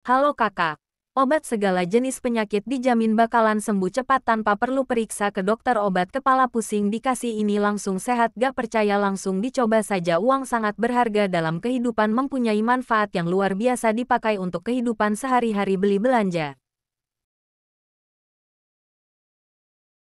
Halo kakak, obat segala jenis penyakit dijamin bakalan sembuh cepat tanpa perlu periksa ke dokter obat kepala pusing dikasih ini langsung sehat gak percaya langsung dicoba saja uang sangat berharga dalam kehidupan mempunyai manfaat yang luar biasa dipakai untuk kehidupan sehari-hari beli belanja.